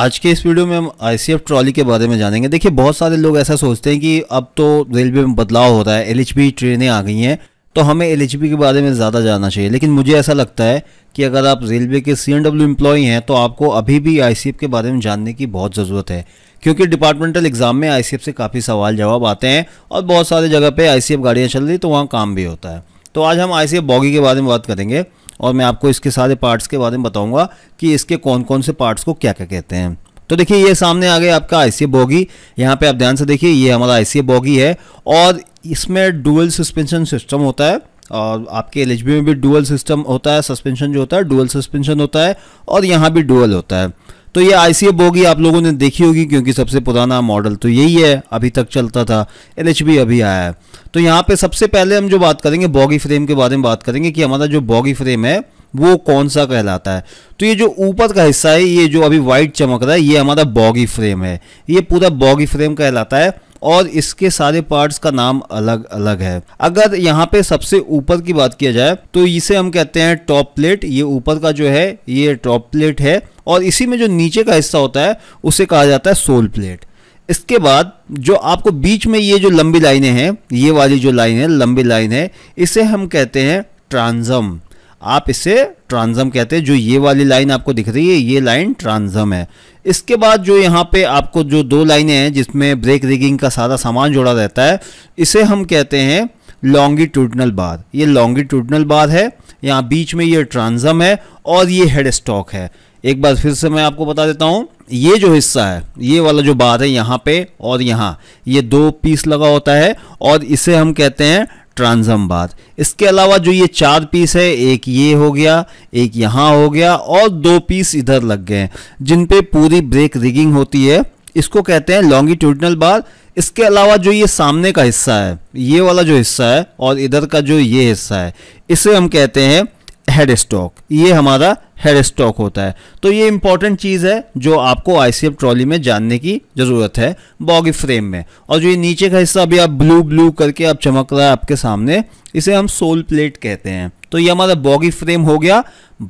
आज के इस वीडियो में हम आईसीएफ ट्रॉली के बारे में जानेंगे देखिए बहुत सारे लोग ऐसा सोचते हैं कि अब तो रेलवे में बदलाव हो रहा है एलएचबी ट्रेनें आ गई हैं तो हमें एलएचबी के बारे में ज़्यादा जानना चाहिए लेकिन मुझे ऐसा लगता है कि अगर आप रेलवे के सी एन एम्प्लॉई हैं तो आपको अभी भी आई के बारे में जानने की बहुत ज़रूरत है क्योंकि डिपार्टमेंटल एग्ज़ाम में आई से काफ़ी सवाल जवाब आते हैं और बहुत सारे जगह पर आई सी गाड़ियाँ चल रही तो वहाँ काम भी होता है तो आज हम आई सी बॉगी के बारे में बात करेंगे और मैं आपको इसके सारे पार्ट्स के बारे में बताऊंगा कि इसके कौन कौन से पार्ट्स को क्या क्या कहते हैं तो देखिए ये सामने आ गया आपका आई बॉगी यहाँ पे आप ध्यान से देखिए ये हमारा आई बॉगी है और इसमें डुअल सस्पेंशन सिस्टम होता है और आपके एल में भी डुअल सिस्टम होता है सस्पेंशन जो होता है डुअल सस्पेंशन होता है और यहाँ भी डुअल होता है तो ये आई बोगी आप लोगों ने देखी होगी क्योंकि सबसे पुराना मॉडल तो यही है अभी तक चलता था एल अभी आया है तो यहाँ पे सबसे पहले हम जो बात करेंगे बॉगी फ्रेम के बारे में बात करेंगे कि हमारा जो बॉगी फ्रेम है वो कौन सा कहलाता है तो ये जो ऊपर का हिस्सा है ये जो अभी वाइट चमक रहा है ये हमारा बॉगी फ्रेम है ये पूरा बॉगी फ्रेम कहलाता है और इसके सारे पार्ट्स का नाम अलग अलग है अगर यहाँ पे सबसे ऊपर की बात किया जाए तो इसे हम कहते हैं टॉप प्लेट ये ऊपर का जो है ये टॉप प्लेट है और इसी में जो नीचे का हिस्सा होता है उसे कहा जाता है सोल प्लेट इसके बाद जो आपको बीच में ये जो लंबी लाइनें हैं ये वाली जो लाइन है लंबी लाइन है इसे हम कहते हैं ट्रांजम आप इसे ट्रांजम कहते हैं जो ये वाली लाइन आपको दिख रही है ये लाइन ट्रांजम है इसके बाद जो यहाँ पे आपको जो दो लाइनें हैं जिसमें ब्रेक रिगिंग का सारा सामान जोड़ा रहता है इसे हम कहते हैं लॉन्गिट्यूडनल बार ये लॉन्गिट्यूडनल बार है यहाँ बीच में ये ट्रांजम है और ये हेड स्टॉक है एक बार फिर से मैं आपको बता देता हूँ ये जो हिस्सा है ये वाला जो बार है यहाँ पे और यहाँ ये दो पीस लगा होता है और इसे हम कहते हैं ट्रांजम बाद इसके अलावा जो ये चार पीस है एक ये हो गया एक यहाँ हो गया और दो पीस इधर लग गए हैं जिन पे पूरी ब्रेक रिगिंग होती है इसको कहते हैं लॉन्गिट्यूडनल बार इसके अलावा जो ये सामने का हिस्सा है ये वाला जो हिस्सा है और इधर का जो ये हिस्सा है इसे हम कहते हैं हेड स्टॉक ये हमारा हेड स्टॉक होता है तो ये इंपॉर्टेंट चीज़ है जो आपको आईसीएफ ट्रॉली में जानने की ज़रूरत है बॉगी फ्रेम में और जो ये नीचे का हिस्सा अभी आप ब्लू ब्लू करके आप चमक रहा है आपके सामने इसे हम सोल प्लेट कहते हैं तो ये हमारा बॉगी फ्रेम हो गया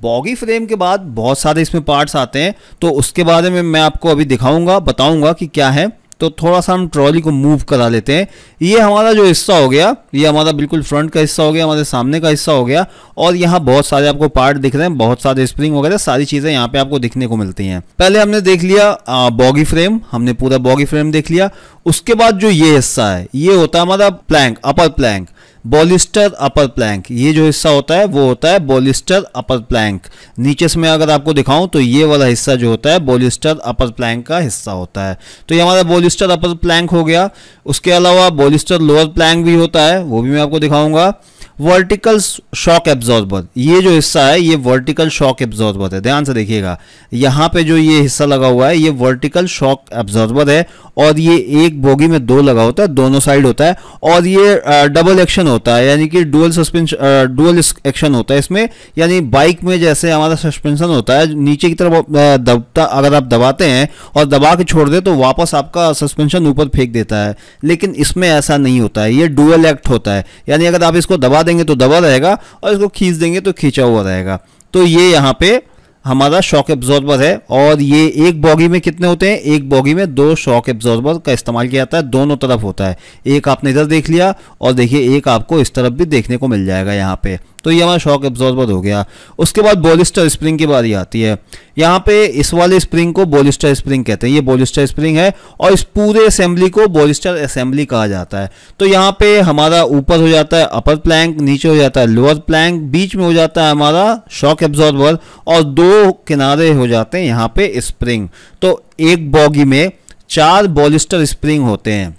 बॉगी फ्रेम के बाद बहुत सारे इसमें पार्ट्स आते हैं तो उसके बारे में मैं आपको अभी दिखाऊंगा बताऊंगा कि क्या है तो थोड़ा सा हम ट्रॉली को मूव करा लेते हैं ये हमारा जो हिस्सा हो गया ये हमारा बिल्कुल फ्रंट का हिस्सा हो गया हमारे सामने का हिस्सा हो गया और यहाँ बहुत सारे आपको पार्ट दिख रहे हैं बहुत सारे स्प्रिंग वगैरह सारी चीज़ें यहाँ पे आपको दिखने को मिलती हैं पहले हमने देख लिया बॉगी फ्रेम हमने पूरा बॉगी फ्रेम देख लिया उसके बाद जो ये हिस्सा है ये होता है हमारा plank upper plank bolster upper plank ये जो हिस्सा होता है वो होता है बॉलिस्टर अपर प्लैंक नीचे से मैं अगर आपको दिखाऊं तो ये वाला हिस्सा जो होता है बॉलिस्टर अपर प्लैंक का हिस्सा होता है तो ये हमारा बॉलिस्टर अपर प्लैंक हो गया उसके अलावा बॉलिस्टर लोअर प्लैंक भी होता है वो भी मैं आपको दिखाऊंगा वर्टिकल शॉक एब्जॉर्बर ये जो हिस्सा है ये वर्टिकल शॉक एब्जॉर्बर है ध्यान से देखिएगा यहाँ पे जो ये हिस्सा लगा हुआ है ये वर्टिकल शॉक एब्जॉर्बर है और ये एक बोगी में दो लगा होता है दोनों साइड होता है और ये डबल एक्शन होता है यानी कि डुअल सस्पेंशन डुअल एक्शन होता है इसमें यानी बाइक में जैसे हमारा सस्पेंशन होता है नीचे की तरफ दबता अगर आप दबाते हैं और दबा के छोड़ दे तो वापस आपका सस्पेंशन ऊपर फेंक देता है लेकिन इसमें ऐसा नहीं होता है ये डुअल एक्ट होता है यानी अगर आप इसको दबा देंगे तो दबा रहेगा और इसको खींच देंगे तो खींचा हुआ रहेगा तो ये यहाँ पे हमारा शॉक एब्जॉर्बर है और ये एक बॉगी में कितने होते हैं एक बॉगी में दो शॉक एब्जॉर्बर का इस्तेमाल किया जाता है दोनों तरफ होता है एक आपने इधर देख लिया और देखिए एक आपको इस तरफ भी देखने को मिल जाएगा यहाँ पे तो ये हमारा शॉक एब्जॉर्बर हो गया उसके बाद बोलिस्टर स्प्रिंग की बारी आती है यहाँ पे इस वाले स्प्रिंग को बोलिस्टर स्प्रिंग कहते हैं ये बोलिस्टर स्प्रिंग है और इस पूरे असेंबली को बोलिस्टर असेंबली कहा जाता है तो यहाँ पे हमारा ऊपर हो जाता है अपर प्लैंक नीचे हो जाता है लोअर प्लैंक बीच में हो जाता है हमारा शॉक एब्जॉर्बर और दो किनारे हो जाते हैं यहाँ पे स्प्रिंग तो एक बॉगी में चार बॉलिस्टर स्प्रिंग होते हैं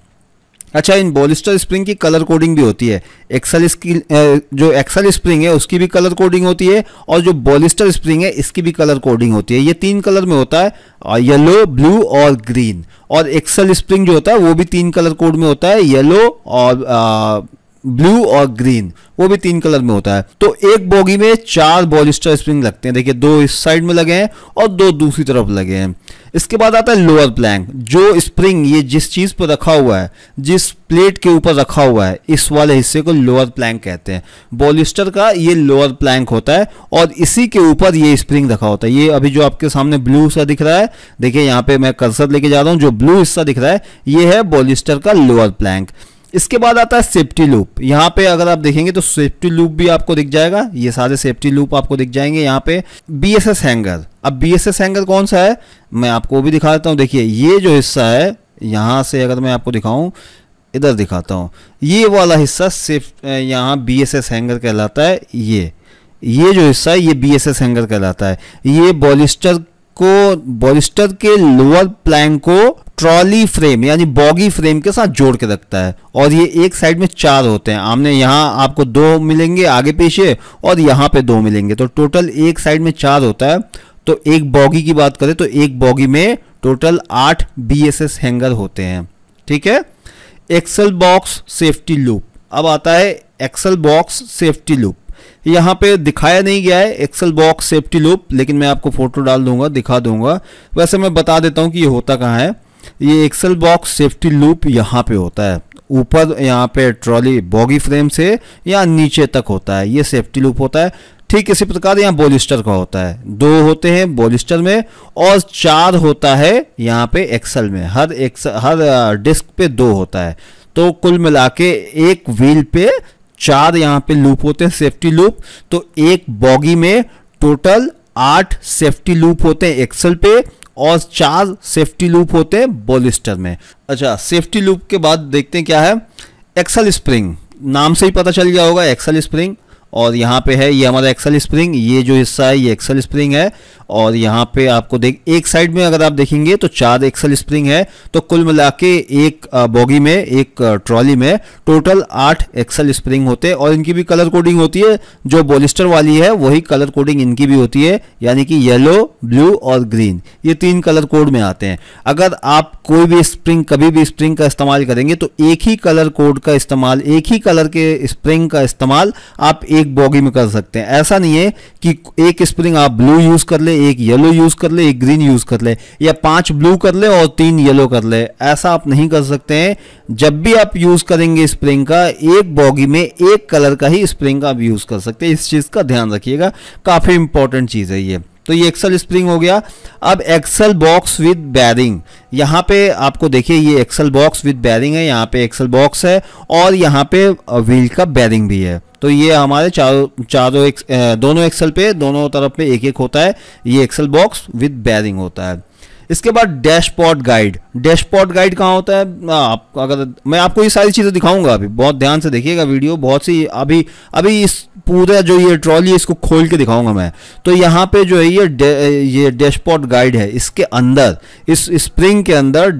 अच्छा इन बॉलिस्टर स्प्रिंग की कलर कोडिंग भी होती है एक्सल स्की जो एक्सल स्प्रिंग है उसकी भी कलर कोडिंग होती है और जो बॉलिस्टर स्प्रिंग है इसकी भी कलर कोडिंग होती है ये तीन कलर में होता है येलो ब्लू और ग्रीन और एक्सल स्प्रिंग जो होता है वो भी तीन कलर कोड में होता है येलो और आ, ब्लू और ग्रीन वो भी तीन कलर में होता है तो एक बोगी में चार बॉलिस्टर स्प्रिंग लगते हैं देखिए दो इस साइड में लगे हैं और दो दूसरी तरफ लगे हैं इसके बाद आता है लोअर प्लैंक जो स्प्रिंग ये जिस चीज़ पर रखा हुआ है जिस प्लेट के ऊपर रखा हुआ है इस वाले हिस्से को लोअर प्लैंक कहते हैं बॉलिस्टर का ये लोअर प्लैंक होता है और इसी के ऊपर ये स्प्रिंग रखा होता है ये अभी जो आपके सामने ब्लू सा दिख रहा है देखिए यहाँ पे मैं कर्सर लेके जा रहा हूँ जो ब्लू हिस्सा दिख रहा है ये है बॉलिस्टर का लोअर प्लैंक इसके बाद आता है सेफ्टी लूप यहाँ पे अगर आप देखेंगे तो सेफ्टी लूप भी आपको दिख जाएगा ये सारे सेफ्टी लूप आपको दिख जाएंगे यहाँ पे बी एस एस हैंगर अब बी एस एस हैंगर कौन सा है मैं आपको भी दिखा देता हूँ देखिए ये जो हिस्सा है यहाँ से अगर मैं आपको दिखाऊँ इधर दिखाता हूँ ये वाला हिस्सा सिर्फ यहाँ बी एस एस हैंगर कहलाता है ये ये जो हिस्सा है ये बी एस एस हैंगर कहलाता है ये बॉलिस्टर को बॉलिस्टर के लोअर प्लैंक को ट्रॉली फ्रेम यानी बॉगी फ्रेम के साथ जोड़ के रखता है और ये एक साइड में चार होते हैं आमने यहाँ आपको दो मिलेंगे आगे पीछे और यहाँ पे दो मिलेंगे तो टोटल एक साइड में चार होता है तो एक बॉगी की बात करें तो एक बॉगी में टोटल आठ बी हैंगर होते हैं ठीक है एक्सल बॉक्स सेफ्टी लूप अब आता है एक्सल बॉक्स सेफ्टी लूप यहाँ पे दिखाया नहीं गया है एक्सल बॉक्स सेफ्टी लूप लेकिन मैं आपको फोटो डाल दूंगा दिखा दूंगा वैसे मैं बता देता हूँ कि ये होता कहाँ है ये एक्सल बॉक्स सेफ्टी लूप यहाँ पे होता है ऊपर यहाँ पे ट्रॉली बॉगी फ्रेम से या नीचे तक होता है ये सेफ्टी लूप होता है ठीक इसी प्रकार यहाँ बोलिस्टर का होता है दो होते हैं बोलिस्टर में और चार होता है यहाँ पे एक्सल में हर एक्सल हर डिस्क पे दो होता है तो कुल मिला के एक व्हील पे चार यहाँ पे लूप होते हैं सेफ्टी लूप तो एक बॉगी में टोटल आठ सेफ्टी लूप होते हैं एक्सल पे और चार सेफ्टी लूप होते हैं बॉलिस्टर में अच्छा सेफ्टी लूप के बाद देखते हैं क्या है एक्सल स्प्रिंग नाम से ही पता चल गया होगा एक्सल स्प्रिंग और यहाँ पे है ये हमारा एक्सल स्प्रिंग ये जो हिस्सा है ये एक्सल स्प्रिंग है और यहाँ पे आपको देख एक साइड में अगर आप देखेंगे तो चार एक्सल स्प्रिंग है तो कुल मिला के एक बॉगी में एक ट्रॉली में टोटल आठ एक्सल स्प्रिंग होते हैं और इनकी भी कलर कोडिंग होती है जो बोलिस्टर वाली है वही कलर कोडिंग इनकी भी होती है यानी कि येलो ब्लू और ग्रीन ये तीन कलर कोड में आते हैं अगर आप कोई भी स्प्रिंग कभी भी स्प्रिंग का इस्तेमाल करेंगे तो एक ही कलर कोड का इस्तेमाल एक ही कलर के स्प्रिंग का इस्तेमाल आप एक एक बॉगी में कर सकते हैं ऐसा नहीं है कि एक स्प्रिंग आप ब्लू यूज़ कर ले एक येलो यूज़ कर ले एक ग्रीन यूज़ कर ले या पांच ब्लू कर ले और तीन येलो कर ले ऐसा आप नहीं कर सकते हैं जब भी आप यूज़ करेंगे स्प्रिंग का एक बॉगी में एक कलर का ही स्प्रिंग आप यूज़ कर सकते हैं इस चीज़ का ध्यान रखिएगा काफ़ी इंपॉर्टेंट चीज़ है ये तो ये एक्सल स्प्रिंग हो गया अब एक्सल बॉक्स विद बैरिंग यहाँ पे आपको देखिए ये एक्सल बॉक्स विद बैरिंग है यहाँ पे एक्सल बॉक्स है और यहाँ पे व्हील का बैरिंग भी है तो ये हमारे चारों चारों एक, दोनों एक्सल पे दोनों तरफ पे एक एक होता है ये एक्सल बॉक्स विद बैरिंग होता है इसके बाद डैशपॉट गाइड डैशपॉट गाइड कहाँ होता है आप अगर मैं आपको ये सारी चीज़ें दिखाऊंगा अभी बहुत ध्यान से देखिएगा वीडियो बहुत सी अभी अभी इस पूरा जो ये ट्रॉली है इसको खोल के दिखाऊंगा मैं तो यहाँ पे जो है ये डे, ये डैशपॉट गाइड है इसके अंदर इस स्प्रिंग के अंदर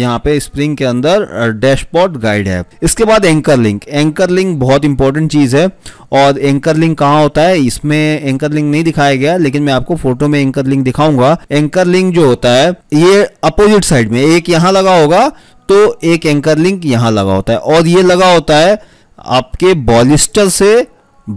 यहाँ पे स्प्रिंग के अंदर डैशपॉट गाइड है इसके बाद एंकर लिंक एंकर लिंक बहुत इंपॉर्टेंट चीज़ है और एंकर लिंक कहाँ होता है इसमें एंकर लिंक नहीं दिखाया गया लेकिन मैं आपको फोटो में एंकर लिंक दिखाऊंगा एंकर लिंक जो होता है होता है ये अपोजिट साइड में एक यहां लगा होगा तो एक एंकर लिंक यहां लगा होता है और ये लगा होता है आपके बॉलिस्टर से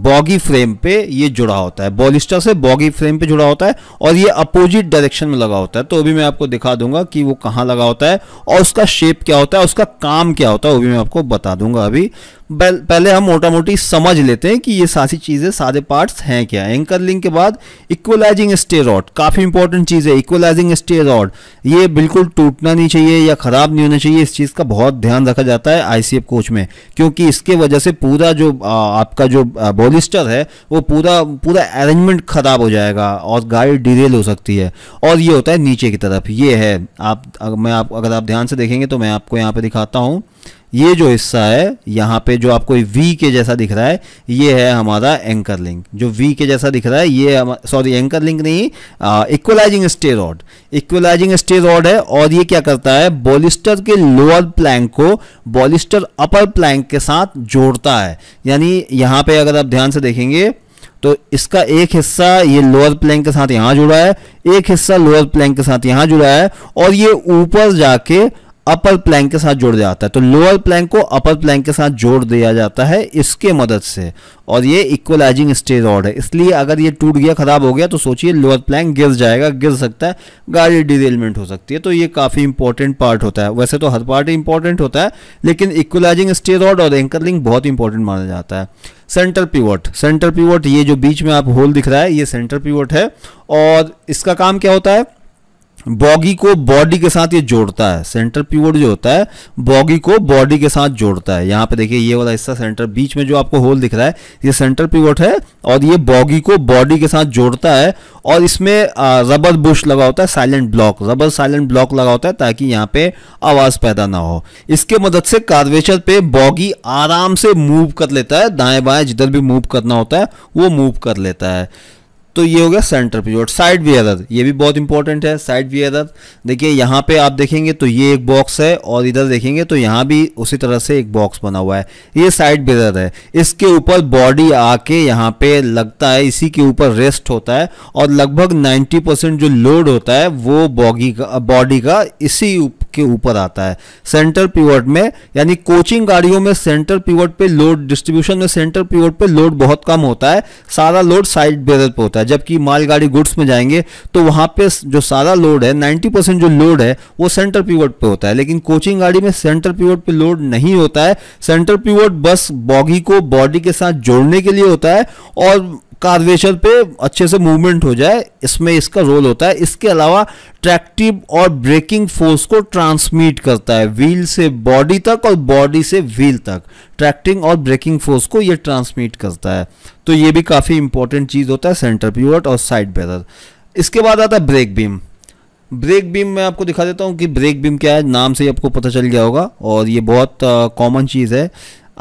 बॉगी फ्रेम पे ये जुड़ा होता है बॉलिस्टर से बॉगी फ्रेम पे जुड़ा होता है और ये अपोजिट डायरेक्शन में लगा होता है तो अभी मैं आपको दिखा दूंगा कि वो कहाँ लगा होता है और उसका शेप क्या होता है उसका काम क्या होता है वो भी मैं आपको बता दूंगा अभी पहले हम मोटा मोटी समझ लेते हैं कि ये सारी चीज़ें सारे पार्ट्स हैं क्या एंकर लिंक के बाद इक्वलाइजिंग स्टे रॉड काफ़ी इंपॉर्टेंट चीज़ है इक्वलाइजिंग स्टे रॉड ये बिल्कुल टूटना नहीं चाहिए या ख़राब नहीं होना चाहिए इस चीज़ का बहुत ध्यान रखा जाता है आई कोच में क्योंकि इसके वजह से पूरा जो आपका जो बॉलिस्टर है वो पूरा पूरा अरेंजमेंट ख़राब हो जाएगा और गाड़ी डिरेल हो सकती है और ये होता है नीचे की तरफ ये है आप मैं आप अगर आप ध्यान से देखेंगे तो मैं आपको यहाँ पर दिखाता हूँ ये जो हिस्सा है यहाँ पे जो आपको वी के जैसा दिख रहा है ये है हमारा एंकर लिंक जो वी के जैसा दिख रहा है ये सॉरी एंकर लिंक नहीं equalising stay rod equalising stay rod है और ये क्या करता है बॉलिस्टर के लोअर प्लैंक को बॉलिस्टर अपर प्लैंक के साथ जोड़ता है यानी यहाँ पे अगर आप ध्यान से देखेंगे तो इसका एक हिस्सा ये लोअर प्लैंक के साथ यहाँ जुड़ा है एक हिस्सा लोअर प्लैंक के साथ यहाँ जुड़ा है और ये ऊपर जाके अपर प्लैंक के साथ जोड़ दिया जाता है तो लोअर प्लैंक को अपर प्लैंक के साथ जोड़ दिया जाता है इसके मदद से और ये इक्वलाइजिंग स्टे रॉड है इसलिए अगर ये टूट गया ख़राब हो गया तो सोचिए लोअर प्लैंक गिर जाएगा गिर सकता है गाड़ी डिरेलमेंट हो सकती है तो ये काफ़ी इंपॉर्टेंट पार्ट होता है वैसे तो हर पार्ट इंपॉर्टेंट होता है लेकिन इक्वलाइजिंग स्टे रॉड और एंकरिंग बहुत इंपॉर्टेंट माना जाता है सेंटर पिवट सेंटर पिवट ये जो बीच में आप होल दिख रहा है ये सेंटर पिवट है और इसका काम क्या होता है बॉगी को बॉडी के साथ ये जोड़ता है सेंटर प्यूवर्ड जो होता है बॉगी को बॉडी के साथ जोड़ता है यहां पे देखिए ये वाला हिस्सा सेंटर बीच में जो आपको होल दिख रहा है ये सेंटर प्यूवर्ड है और ये बॉगी को बॉडी के साथ जोड़ता है और इसमें रबर बुश लगा होता है silent block rubber silent block लगा होता है ताकि यहाँ पे आवाज़ पैदा ना हो इसके मदद से कार्वेचर पे बॉगी आराम से मूव कर लेता है दाएं बाएं जिधर भी मूव करना होता है वो मूव कर लेता है तो ये हो गया सेंटर पिवट साइड भी अदद ये भी बहुत इंपॉर्टेंट है साइड भी अदद देखिए यहाँ पे आप देखेंगे तो ये एक बॉक्स है और इधर देखेंगे तो यहाँ भी उसी तरह से एक बॉक्स बना हुआ है ये साइड भी अदद है इसके ऊपर बॉडी आके यहाँ पे लगता है इसी के ऊपर रेस्ट होता है और लगभग 90 परसेंट जो लोड होता है वो बॉगी का बॉडी का इसी के ऊपर आता है सेंटर पिवट में यानी कोचिंग गाड़ियों में सेंटर पिवट पे लोड डिस्ट्रीब्यूशन में सेंटर पिवट पे लोड बहुत कम होता है सारा लोड साइड बेरर पे होता है जबकि मालगाड़ी गुड्स में जाएंगे तो वहाँ पे जो सारा लोड है 90 परसेंट जो लोड है वो सेंटर पिवट पे होता है लेकिन कोचिंग गाड़ी में सेंटर पिवट पे लोड नहीं होता है सेंटर पिवट बस बॉगी को बॉडी के साथ जोड़ने के लिए होता है और कार्वेशर पे अच्छे से मूवमेंट हो जाए इसमें इसका रोल होता है इसके अलावा ट्रैक्टिव और ब्रेकिंग फोर्स को ट्रांसमिट करता है व्हील से बॉडी तक और बॉडी से व्हील तक ट्रैक्टिंग और ब्रेकिंग फोर्स को ये ट्रांसमिट करता है तो ये भी काफ़ी इंपॉर्टेंट चीज़ होता है सेंटर प्यूअर्ट और साइड बैरर इसके बाद आता है ब्रेक बीम ब्रेक बीम मैं आपको दिखा देता हूँ कि ब्रेक बीम क्या है नाम से ही आपको पता चल गया होगा और ये बहुत कॉमन चीज़ है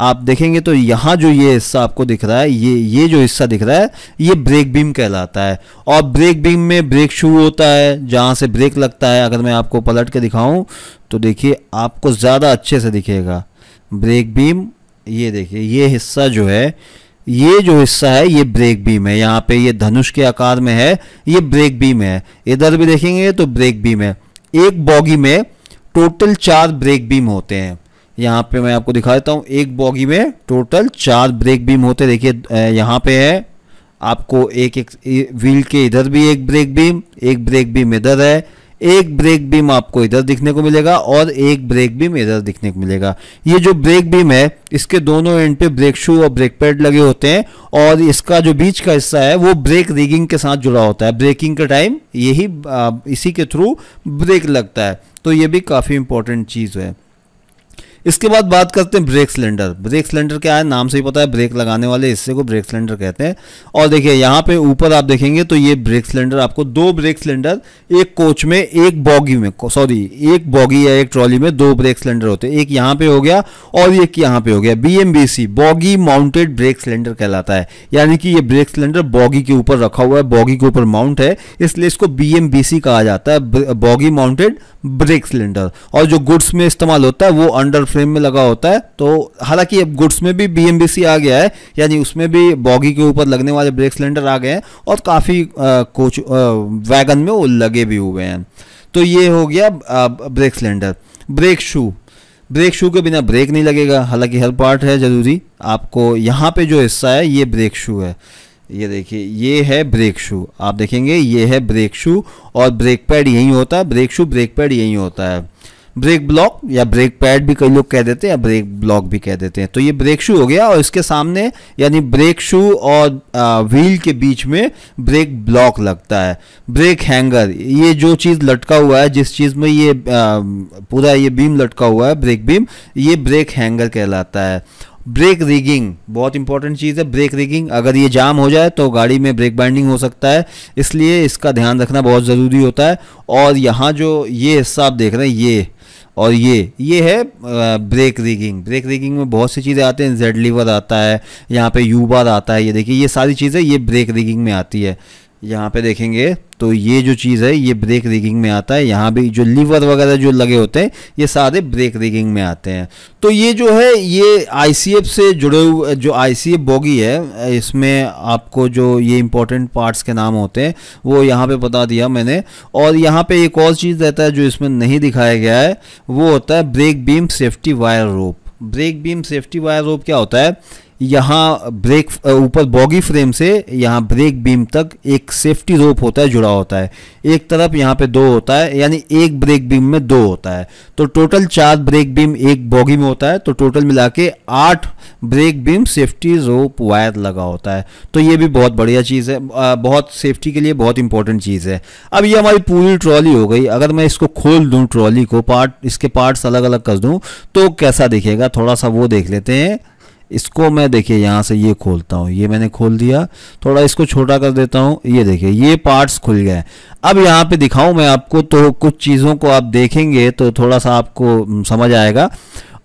आप देखेंगे तो यहाँ जो ये हिस्सा आपको दिख रहा है ये ये जो हिस्सा दिख रहा है ये ब्रेक बीम कहलाता है और ब्रेक बीम में ब्रेक शू होता है जहाँ से ब्रेक लगता है अगर मैं आपको पलट के दिखाऊँ तो देखिए आपको ज़्यादा अच्छे से दिखेगा ब्रेक बीम ये देखिए ये हिस्सा जो है ये जो हिस्सा है ये ब्रेक बीम है यहाँ पे ये धनुष के आकार में है ये ब्रेक बीम है इधर भी देखेंगे तो ब्रेक बीम है एक बॉगी में टोटल चार ब्रेक बीम होते हैं यहाँ पे मैं आपको दिखा देता हूँ एक बॉगी में टोटल चार ब्रेक बीम होते देखिए यहाँ पे है आपको एक एक व्हील के इधर भी एक ब्रेक बीम एक ब्रेक बीम इधर है एक ब्रेक बीम आपको इधर दिखने को मिलेगा और एक ब्रेक बीम इधर दिखने को मिलेगा ये जो ब्रेक बीम है इसके दोनों एंड पे ब्रेक शू और ब्रेक पैड लगे होते हैं और इसका जो बीच का हिस्सा है वो ब्रेक रिगिंग के साथ जुड़ा होता है ब्रेकिंग का टाइम यही इसी के थ्रू ब्रेक लगता है तो ये भी काफ़ी इंपॉर्टेंट चीज़ है इसके बाद बात करते हैं ब्रेक सिलेंडर ब्रेक सिलेंडर क्या है नाम से ही पता है ब्रेक लगाने वाले हिस्से को ब्रेक सिलेंडर कहते हैं और देखिए यहाँ पे ऊपर आप देखेंगे तो ये ब्रेक सिलेंडर आपको दो ब्रेक सिलेंडर एक कोच में एक बॉगी में सॉरी एक बॉगी या एक ट्रॉली में दो ब्रेक सिलेंडर होते हैं एक यहाँ पे हो गया और एक यहाँ पे हो गया B bogie mounted brake cylinder कहलाता है यानी कि ये ब्रेक सिलेंडर बॉगी के ऊपर रखा हुआ है बॉगी के ऊपर माउंट है इसलिए इसको बी कहा जाता है बॉगी माउंटेड ब्रेक सिलेंडर और जो गुड्स में इस्तेमाल होता है वो अंडर फ्रेम में लगा होता है तो हालांकि अब गुड्स में भी बी आ गया है यानी उसमें भी बॉगी के ऊपर लगने वाले ब्रेक सिलेंडर आ गए हैं और काफ़ी कोच वैगन में वो लगे भी हुए हैं तो ये हो गया brake cylinder brake shoe brake shoe के बिना ब्रेक नहीं लगेगा हालांकि हर पार्ट है ज़रूरी आपको यहाँ पे जो हिस्सा है ये ब्रेक शू है ये देखिए ये है ब्रेक शू आप देखेंगे ये है ब्रेक शू और ब्रेक पैड यहीं होता है ब्रेक शू ब्रेक पैड यहीं होता है ब्रेक ब्लॉक या ब्रेक पैड भी कई लोग कह देते हैं या ब्रेक ब्लॉक भी कह देते हैं तो ये ब्रेक शू हो गया और इसके सामने यानी ब्रेक शू और व्हील के बीच में ब्रेक ब्लॉक लगता है ब्रेक हैंगर ये जो चीज़ लटका हुआ है जिस चीज़ में ये पूरा ये बीम लटका हुआ है ब्रेक बीम ये ब्रेक हैंगर कहलाता है ब्रेक रिगिंग बहुत इंपॉर्टेंट चीज़ है ब्रेक रिगिंग अगर ये जाम हो जाए तो गाड़ी में ब्रेक बाइंडिंग हो सकता है इसलिए इसका ध्यान रखना बहुत ज़रूरी होता है और यहाँ जो ये हिस्सा आप देख रहे हैं ये और ये ये है ब्रेक रिगिंग ब्रेक रिगिंग में बहुत सी चीज़ें आते हैं जेड लीवर आता है यहाँ पे यू बार आता है ये देखिए ये सारी चीज़ें ये ब्रेक रिगिंग में आती है यहाँ पे देखेंगे तो ये जो चीज़ है ये ब्रेक रिगिंग में आता है यहाँ भी जो लीवर वगैरह जो लगे होते हैं ये सारे ब्रेक रिगिंग में आते हैं तो ये जो है ये आई से जुड़े हुए जो आई बॉगी है इसमें आपको जो ये इंपॉर्टेंट पार्ट्स के नाम होते हैं वो यहाँ पे बता दिया मैंने और यहाँ पे एक और चीज़ रहता है जो इसमें नहीं दिखाया गया है वो होता है brake beam safety wire rope brake beam safety wire rope क्या होता है यहाँ ब्रेक ऊपर बॉगी फ्रेम से यहाँ ब्रेक बीम तक एक सेफ्टी रोप होता है जुड़ा होता है एक तरफ यहाँ पे दो होता है यानी एक ब्रेक बीम में दो होता है तो टोटल चार ब्रेक बीम एक बॉगी में होता है तो टोटल मिला के आठ brake beam safety rope wire लगा होता है तो ये भी बहुत बढ़िया चीज़ है बहुत सेफ्टी के लिए बहुत इंपॉर्टेंट चीज़ है अब ये हमारी पूरी ट्रॉली हो गई अगर मैं इसको खोल दूँ ट्रॉली को पार्ट इसके पार्ट्स अलग अलग कर दूँ तो कैसा दिखेगा थोड़ा सा वो देख लेते हैं इसको मैं देखिए यहाँ से ये खोलता हूँ ये मैंने खोल दिया थोड़ा इसको छोटा कर देता हूँ ये देखिए ये पार्ट्स खुल गए अब यहाँ पे दिखाऊँ मैं आपको तो कुछ चीज़ों को आप देखेंगे तो थोड़ा सा आपको समझ आएगा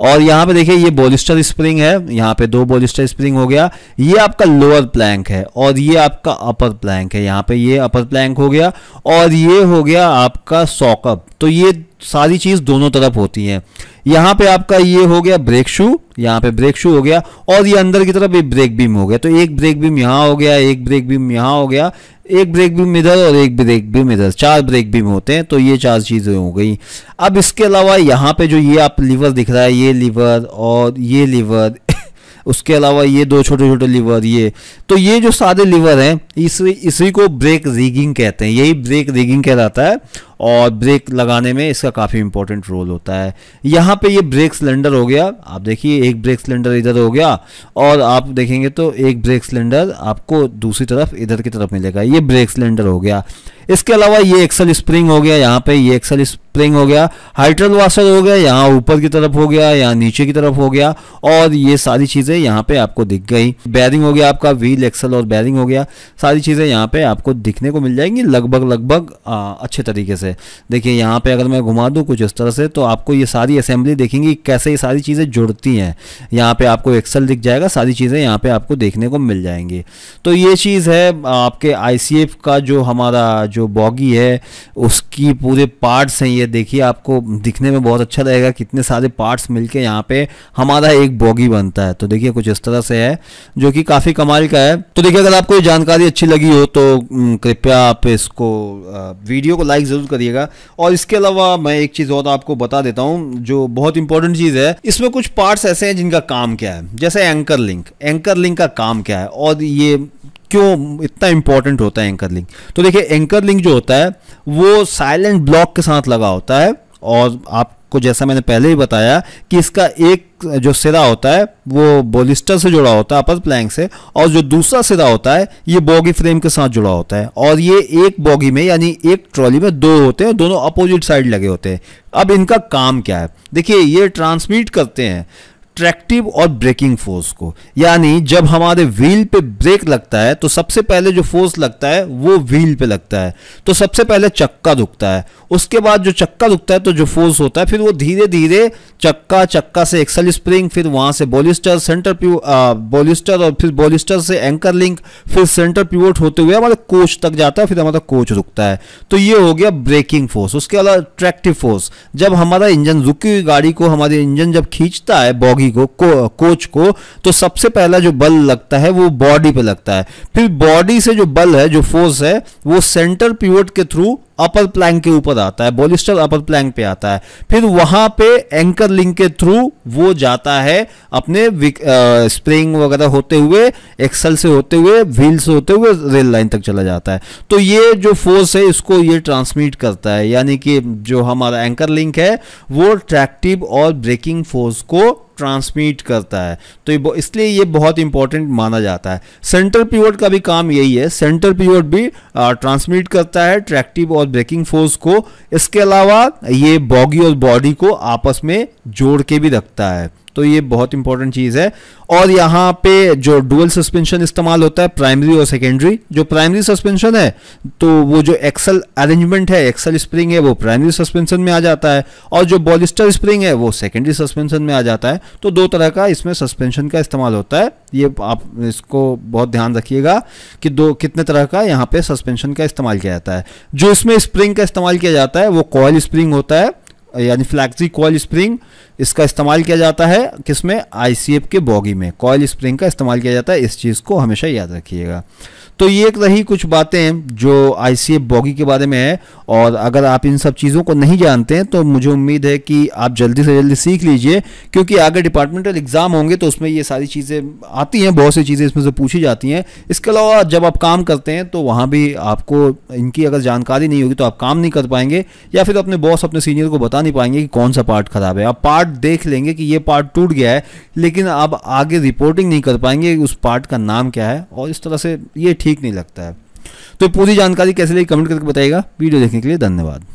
और यहाँ पे देखिए ये बोलिस्टर स्प्रिंग है यहाँ पे दो बोलिस्टर स्प्रिंग हो गया ये आपका लोअर प्लैंक है और ये आपका अपर प्लैंक है यहाँ पे ये अपर प्लैंक हो गया और ये हो गया आपका सॉकअप तो ये सारी चीज़ दोनों तरफ होती है यहां पे आपका ये हो गया ब्रेक शू यहाँ पे ब्रेक शू हो गया और ये अंदर की तरफ एक ब्रेक बीम हो गया तो एक ब्रेक बीम यहां हो गया एक ब्रेक बीम यहाँ हो गया एक ब्रेक बीम इधर और एक ब्रेक बीम इधर चार ब्रेक बीम होते हैं तो ये चार चीज़ें हो गई अब इसके अलावा यहाँ पे जो ये आप लीवर दिख रहा है ये लीवर और ये लीवर उसके अलावा ये दो छोटे छोटे लीवर ये तो ये जो सादे लीवर हैं इस इसी को ब्रेक रिगिंग कहते हैं यही ब्रेक रिगिंग कहलाता है और ब्रेक लगाने में इसका काफ़ी इंपॉर्टेंट रोल होता है यहाँ पे ये ब्रेक सिलेंडर हो गया आप देखिए एक ब्रेक सिलेंडर इधर हो गया और आप देखेंगे तो एक ब्रेक सिलेंडर आपको दूसरी तरफ इधर की तरफ मिलेगा ये ब्रेक सिलेंडर हो गया इसके अलावा ये एक्सल स्प्रिंग हो गया यहाँ पे ये एक्सल स्प्रिंग हो गया हाइड्रल वाशर हो गया यहाँ ऊपर की तरफ हो गया यहाँ नीचे की तरफ हो गया और ये सारी चीज़ें यहाँ पे आपको दिख गई बैरिंग हो गया आपका व्हील एक्सल और बैरिंग हो गया सारी चीज़ें यहाँ पे आपको दिखने को मिल जाएंगी लगभग लगभग अच्छे तरीके से है देखिए यहाँ पे अगर मैं घुमा दूँ कुछ इस तरह से तो आपको ये सारी असेंबली देखेंगी कैसे ये सारी चीज़ें जुड़ती हैं यहाँ पे आपको एक्सल दिख जाएगा सारी चीज़ें यहाँ पे आपको देखने को मिल जाएंगी तो ये चीज़ है आपके आई का जो हमारा जो बॉगी है उस की पूरे पार्ट्स हैं ये देखिए आपको दिखने में बहुत अच्छा लगेगा कितने सारे पार्ट्स मिलके यहाँ पे हमारा एक बॉगी बनता है तो देखिए कुछ इस तरह से है जो कि काफ़ी कमाल का है तो देखिए अगर आपको ये जानकारी अच्छी लगी हो तो कृपया आप इसको वीडियो को लाइक ज़रूर करिएगा और इसके अलावा मैं एक चीज़ और आपको बता देता हूँ जो बहुत इंपॉर्टेंट चीज़ है इसमें कुछ पार्ट्स ऐसे हैं जिनका काम क्या है जैसे एंकर लिंक एंकर लिंक का काम क्या है और ये क्यों इतना इंपॉर्टेंट होता है एंकर लिंक तो देखिए एंकर लिंक जो होता है वो साइलेंट ब्लॉक के साथ लगा होता है और आपको जैसा मैंने पहले ही बताया कि इसका एक जो सिरा होता है वो बोलिस्टर से जुड़ा होता है अपर प्लैंक से और जो दूसरा सिरा होता है ये बॉगी फ्रेम के साथ जुड़ा होता है और ये एक बॉगी में यानी एक ट्रॉली में दो होते हैं दोनों अपोजिट साइड लगे होते हैं अब इनका काम क्या है देखिए ये ट्रांसमिट करते हैं ट्रैक्टिव और ब्रेकिंग फोर्स को यानी जब हमारे व्हील पे ब्रेक लगता है तो सबसे पहले जो फोर्स लगता है वो व्हील पे लगता है तो सबसे पहले चक्का रुकता है उसके बाद जो चक्का रुकता है तो जो फोर्स होता है फिर वो धीरे धीरे चक्का चक्का से एक्सल स्प्रिंग फिर वहाँ से बॉलिस्टर सेंटर प्यू बॉलिस्टर और फिर बॉलिस्टर से एंकर लिंक फिर सेंटर प्यूट होते हुए हमारे कोच तक जाता है फिर हमारा कोच रुकता है तो ये हो गया ब्रेकिंग फोर्स उसके अलावा ट्रैक्टिव फोर्स जब हमारा इंजन रुकी हुई गाड़ी को हमारे इंजन जब खींचता है बॉगी डॉगी को, को कोच को तो सबसे पहला जो बल लगता है वो बॉडी पे लगता है फिर बॉडी से जो बल है जो फोर्स है वो सेंटर पिवट के थ्रू अपर प्लैंक के ऊपर आता है बोलिस्टर अपर प्लैंक पे आता है फिर वहां पे एंकर लिंक के थ्रू वो जाता है अपने स्प्रिंग वगैरह होते हुए एक्सल से होते हुए व्हील से होते हुए रेल लाइन तक चला जाता है तो ये जो फोर्स है इसको ये ट्रांसमिट करता है यानी कि जो हमारा एंकर लिंक है वो ट्रैक्टिव और ब्रेकिंग फोर्स को ट्रांसमिट करता है तो इसलिए ये बहुत इंपॉर्टेंट माना जाता है सेंटर पिवट का भी काम यही है सेंटर पिवट भी ट्रांसमिट करता है ट्रैक्टिव और ब्रेकिंग फोर्स को इसके अलावा ये बॉगी और बॉडी को आपस में जोड़ के भी रखता है तो ये बहुत इंपॉर्टेंट चीज़ है और यहां पे जो डुअल सस्पेंशन इस्तेमाल होता है प्राइमरी और सेकेंडरी जो प्राइमरी सस्पेंशन है तो वो जो एक्सल अरेंजमेंट है एक्सल स्प्रिंग है वो प्राइमरी सस्पेंशन में आ जाता है और जो बॉलिस्टर स्प्रिंग है वो सेकेंडरी सस्पेंशन में आ जाता है तो दो तरह का इसमें सस्पेंशन का इस्तेमाल होता है ये आप इसको बहुत ध्यान रखिएगा कि दो कितने तरह का यहाँ पे सस्पेंशन का इस्तेमाल किया जाता है जो इसमें स्प्रिंग का इस्तेमाल किया जाता है वो कॉयल स्प्रिंग होता है यानी फ्लैक्सी कॉल स्प्रिंग इसका इस्तेमाल किया जाता है किसमें आई के बॉगी में कॉल स्प्रिंग का इस्तेमाल किया जाता है इस चीज़ को हमेशा याद रखिएगा तो ये रही कुछ बातें जो आई सी एफ बॉगी के बारे में है और अगर आप इन सब चीज़ों को नहीं जानते हैं तो मुझे उम्मीद है कि आप जल्दी से जल्दी सीख लीजिए क्योंकि अगर डिपार्टमेंटल एग्ज़ाम होंगे तो उसमें ये सारी चीज़ें आती हैं बहुत सी चीज़ें इसमें से पूछी जाती हैं इसके अलावा जब आप काम करते हैं तो वहाँ भी आपको इनकी अगर जानकारी नहीं होगी तो आप काम नहीं कर पाएंगे या फिर अपने बॉस अपने सीनियर को बता नहीं पाएंगे कि कौन सा पार्ट ख़राब है आप पार्ट देख लेंगे कि ये पार्ट टूट गया है लेकिन आप आगे रिपोर्टिंग नहीं कर पाएंगे उस पार्ट का नाम क्या है और इस तरह से ये ठीक नहीं लगता है तो पूरी जानकारी कैसे लगी कमेंट करके बताइएगा वीडियो देखने के लिए धन्यवाद